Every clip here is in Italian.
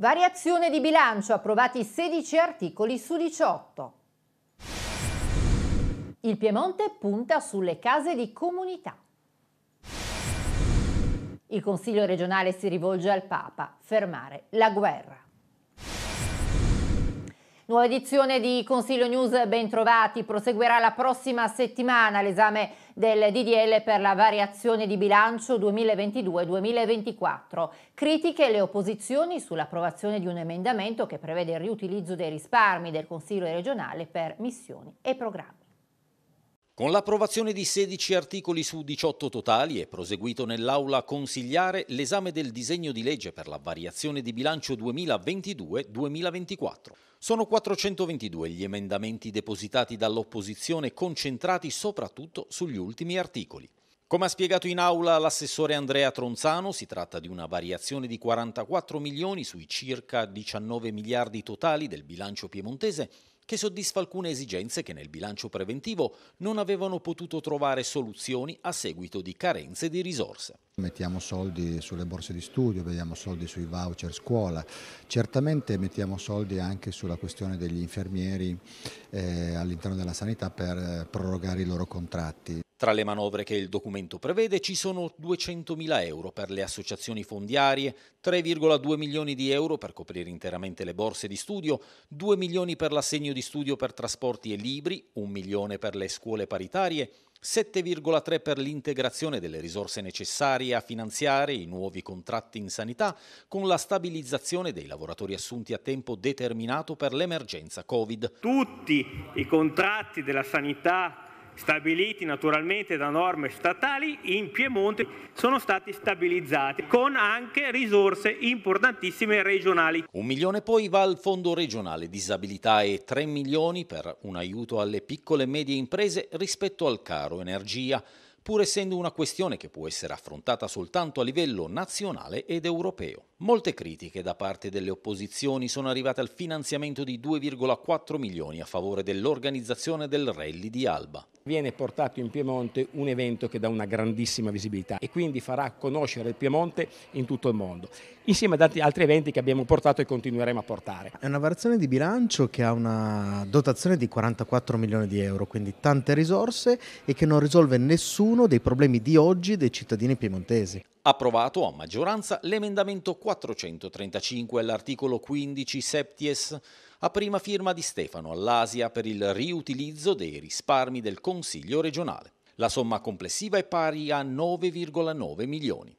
Variazione di bilancio, approvati 16 articoli su 18. Il Piemonte punta sulle case di comunità. Il Consiglio regionale si rivolge al Papa, fermare la guerra. Nuova edizione di Consiglio News, bentrovati. Proseguirà la prossima settimana l'esame del DDL per la variazione di bilancio 2022-2024. Critiche e le opposizioni sull'approvazione di un emendamento che prevede il riutilizzo dei risparmi del Consiglio regionale per missioni e programmi. Con l'approvazione di 16 articoli su 18 totali è proseguito nell'Aula consigliare l'esame del disegno di legge per la variazione di bilancio 2022-2024. Sono 422 gli emendamenti depositati dall'opposizione concentrati soprattutto sugli ultimi articoli. Come ha spiegato in aula l'assessore Andrea Tronzano, si tratta di una variazione di 44 milioni sui circa 19 miliardi totali del bilancio piemontese che soddisfa alcune esigenze che nel bilancio preventivo non avevano potuto trovare soluzioni a seguito di carenze di risorse. Mettiamo soldi sulle borse di studio, vediamo soldi sui voucher scuola, certamente mettiamo soldi anche sulla questione degli infermieri eh, all'interno della sanità per eh, prorogare i loro contratti. Tra le manovre che il documento prevede ci sono 200.000 euro per le associazioni fondiarie, 3,2 milioni di euro per coprire interamente le borse di studio, 2 milioni per l'assegno di studio per trasporti e libri, 1 milione per le scuole paritarie, 7,3 per l'integrazione delle risorse necessarie a finanziare i nuovi contratti in sanità con la stabilizzazione dei lavoratori assunti a tempo determinato per l'emergenza Covid. Tutti i contratti della sanità stabiliti naturalmente da norme statali, in Piemonte sono stati stabilizzati con anche risorse importantissime regionali. Un milione poi va al Fondo regionale disabilità e 3 milioni per un aiuto alle piccole e medie imprese rispetto al caro energia pur essendo una questione che può essere affrontata soltanto a livello nazionale ed europeo. Molte critiche da parte delle opposizioni sono arrivate al finanziamento di 2,4 milioni a favore dell'organizzazione del rally di Alba. Viene portato in Piemonte un evento che dà una grandissima visibilità e quindi farà conoscere il Piemonte in tutto il mondo, insieme ad altri eventi che abbiamo portato e continueremo a portare. È una variazione di bilancio che ha una dotazione di 44 milioni di euro, quindi tante risorse e che non risolve nessuno dei problemi di oggi dei cittadini piemontesi approvato a maggioranza l'emendamento 435 all'articolo 15 septies a prima firma di Stefano Allasia per il riutilizzo dei risparmi del Consiglio regionale. La somma complessiva è pari a 9,9 milioni.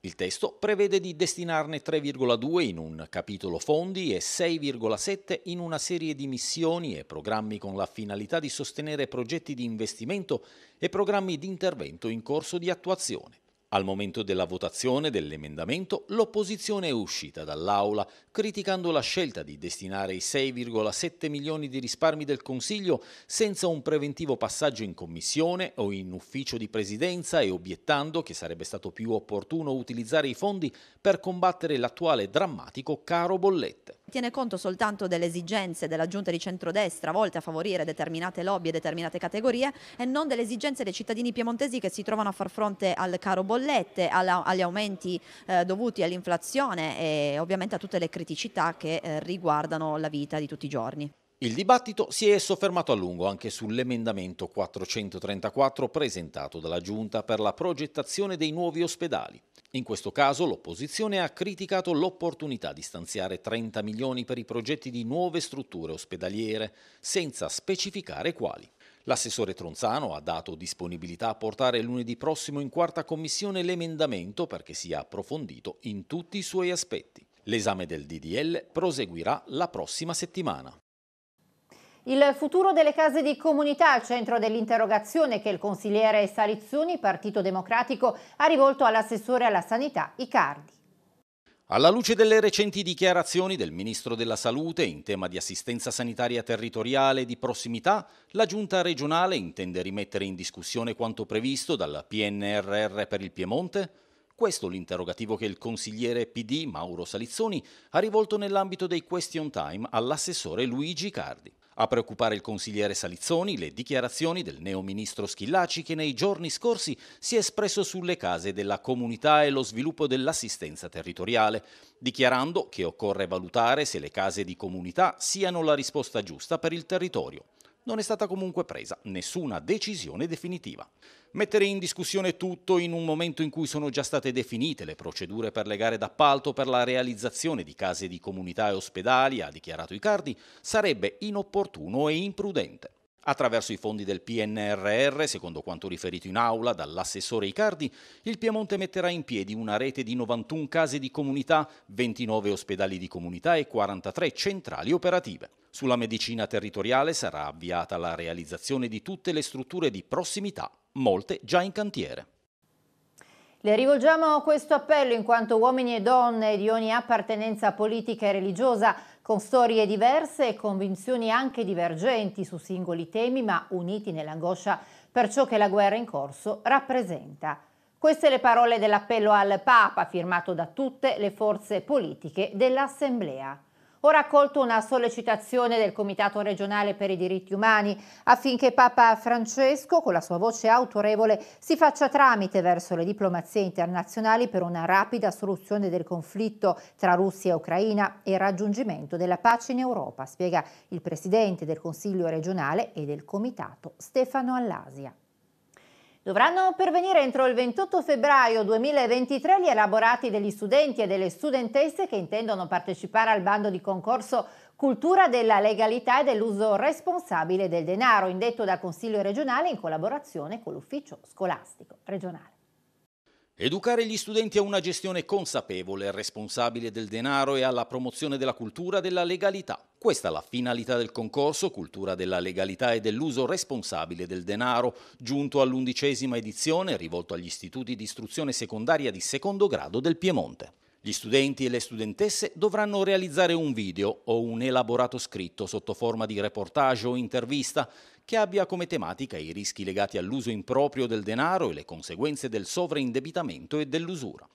Il testo prevede di destinarne 3,2 in un capitolo fondi e 6,7 in una serie di missioni e programmi con la finalità di sostenere progetti di investimento e programmi di intervento in corso di attuazione. Al momento della votazione dell'emendamento, l'opposizione è uscita dall'Aula criticando la scelta di destinare i 6,7 milioni di risparmi del Consiglio senza un preventivo passaggio in Commissione o in ufficio di Presidenza e obiettando che sarebbe stato più opportuno utilizzare i fondi per combattere l'attuale drammatico caro bollette tiene conto soltanto delle esigenze della giunta di centrodestra volte a favorire determinate lobby e determinate categorie e non delle esigenze dei cittadini piemontesi che si trovano a far fronte al caro bollette, alla, agli aumenti eh, dovuti all'inflazione e ovviamente a tutte le criticità che eh, riguardano la vita di tutti i giorni. Il dibattito si è soffermato a lungo anche sull'emendamento 434 presentato dalla Giunta per la progettazione dei nuovi ospedali. In questo caso l'opposizione ha criticato l'opportunità di stanziare 30 milioni per i progetti di nuove strutture ospedaliere, senza specificare quali. L'assessore Tronzano ha dato disponibilità a portare lunedì prossimo in quarta commissione l'emendamento perché sia approfondito in tutti i suoi aspetti. L'esame del DDL proseguirà la prossima settimana. Il futuro delle case di comunità al centro dell'interrogazione che il consigliere Salizzoni, Partito Democratico, ha rivolto all'assessore alla sanità Icardi. Alla luce delle recenti dichiarazioni del Ministro della Salute in tema di assistenza sanitaria territoriale e di prossimità, la Giunta regionale intende rimettere in discussione quanto previsto dal PNRR per il Piemonte? Questo l'interrogativo che il consigliere PD Mauro Salizzoni ha rivolto nell'ambito dei question time all'assessore Luigi Cardi. A preoccupare il consigliere Salizzoni le dichiarazioni del neoministro Schillaci che nei giorni scorsi si è espresso sulle case della comunità e lo sviluppo dell'assistenza territoriale, dichiarando che occorre valutare se le case di comunità siano la risposta giusta per il territorio. Non è stata comunque presa nessuna decisione definitiva. Mettere in discussione tutto in un momento in cui sono già state definite le procedure per le gare d'appalto per la realizzazione di case di comunità e ospedali, ha dichiarato Icardi, sarebbe inopportuno e imprudente. Attraverso i fondi del PNRR, secondo quanto riferito in aula dall'assessore Icardi, il Piemonte metterà in piedi una rete di 91 case di comunità, 29 ospedali di comunità e 43 centrali operative. Sulla medicina territoriale sarà avviata la realizzazione di tutte le strutture di prossimità, molte già in cantiere. Le rivolgiamo questo appello in quanto uomini e donne di ogni appartenenza politica e religiosa con storie diverse e convinzioni anche divergenti su singoli temi, ma uniti nell'angoscia per ciò che la guerra in corso rappresenta. Queste le parole dell'appello al Papa firmato da tutte le forze politiche dell'Assemblea ora ha accolto una sollecitazione del Comitato regionale per i diritti umani affinché Papa Francesco, con la sua voce autorevole, si faccia tramite verso le diplomazie internazionali per una rapida soluzione del conflitto tra Russia e Ucraina e il raggiungimento della pace in Europa, spiega il Presidente del Consiglio regionale e del Comitato Stefano Allasia. Dovranno pervenire entro il 28 febbraio 2023 gli elaborati degli studenti e delle studentesse che intendono partecipare al bando di concorso Cultura della legalità e dell'uso responsabile del denaro, indetto dal Consiglio regionale in collaborazione con l'Ufficio scolastico regionale. Educare gli studenti a una gestione consapevole e responsabile del denaro e alla promozione della cultura della legalità. Questa è la finalità del concorso Cultura della legalità e dell'uso responsabile del denaro, giunto all'undicesima edizione rivolto agli istituti di istruzione secondaria di secondo grado del Piemonte. Gli studenti e le studentesse dovranno realizzare un video o un elaborato scritto sotto forma di reportage o intervista che abbia come tematica i rischi legati all'uso improprio del denaro e le conseguenze del sovraindebitamento e dell'usura.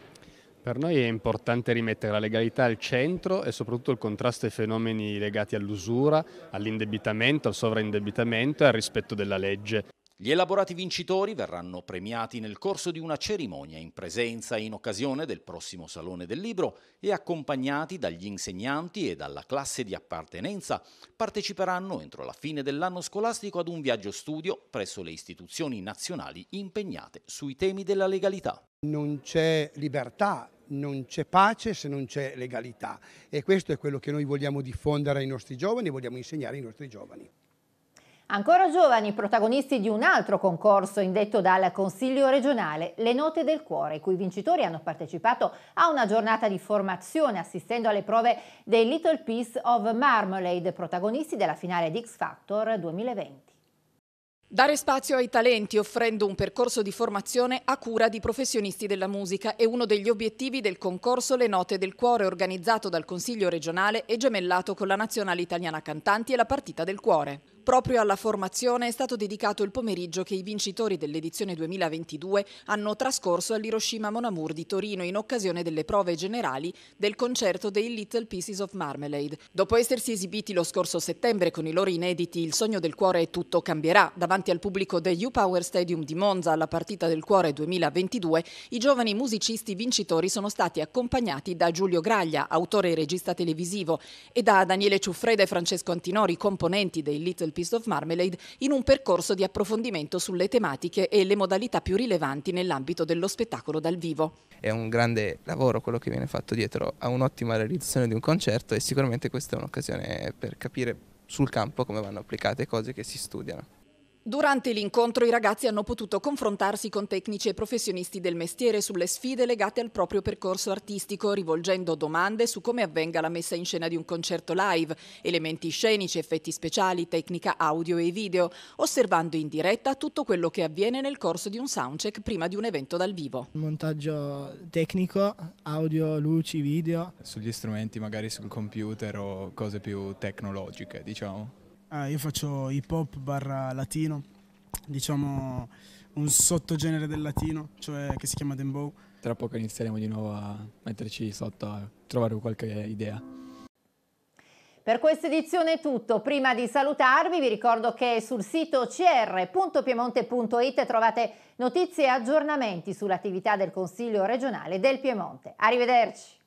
Per noi è importante rimettere la legalità al centro e soprattutto il contrasto ai fenomeni legati all'usura, all'indebitamento, al sovraindebitamento e al rispetto della legge. Gli elaborati vincitori verranno premiati nel corso di una cerimonia in presenza e in occasione del prossimo Salone del Libro e accompagnati dagli insegnanti e dalla classe di appartenenza parteciperanno entro la fine dell'anno scolastico ad un viaggio studio presso le istituzioni nazionali impegnate sui temi della legalità. Non c'è libertà non c'è pace se non c'è legalità e questo è quello che noi vogliamo diffondere ai nostri giovani, e vogliamo insegnare ai nostri giovani. Ancora giovani, protagonisti di un altro concorso indetto dal Consiglio regionale, Le Note del Cuore, i cui vincitori hanno partecipato a una giornata di formazione assistendo alle prove dei Little Piece of Marmalade, protagonisti della finale di X Factor 2020. Dare spazio ai talenti offrendo un percorso di formazione a cura di professionisti della musica è uno degli obiettivi del concorso Le Note del Cuore organizzato dal Consiglio regionale e gemellato con la Nazionale Italiana Cantanti e la Partita del Cuore. Proprio alla formazione è stato dedicato il pomeriggio che i vincitori dell'edizione 2022 hanno trascorso all'Hiroshima Monamur di Torino in occasione delle prove generali del concerto dei Little Pieces of Marmalade. Dopo essersi esibiti lo scorso settembre con i loro inediti Il sogno del cuore e tutto cambierà, davanti al pubblico del U-Power Stadium di Monza alla partita del cuore 2022, i giovani musicisti vincitori sono stati accompagnati da Giulio Graglia, autore e regista televisivo, e da Daniele Ciuffreda e Francesco Antinori, componenti dei Little Tempest of Marmalade in un percorso di approfondimento sulle tematiche e le modalità più rilevanti nell'ambito dello spettacolo dal vivo. È un grande lavoro quello che viene fatto dietro a un'ottima realizzazione di un concerto e sicuramente questa è un'occasione per capire sul campo come vanno applicate cose che si studiano. Durante l'incontro i ragazzi hanno potuto confrontarsi con tecnici e professionisti del mestiere sulle sfide legate al proprio percorso artistico, rivolgendo domande su come avvenga la messa in scena di un concerto live, elementi scenici, effetti speciali, tecnica audio e video, osservando in diretta tutto quello che avviene nel corso di un soundcheck prima di un evento dal vivo. Montaggio tecnico, audio, luci, video. Sugli strumenti, magari sul computer o cose più tecnologiche, diciamo. Ah, io faccio hip hop barra latino, diciamo un sottogenere del latino, cioè che si chiama dembow. Tra poco inizieremo di nuovo a metterci sotto, a trovare qualche idea. Per questa edizione è tutto. Prima di salutarvi vi ricordo che sul sito cr.piemonte.it trovate notizie e aggiornamenti sull'attività del Consiglio regionale del Piemonte. Arrivederci.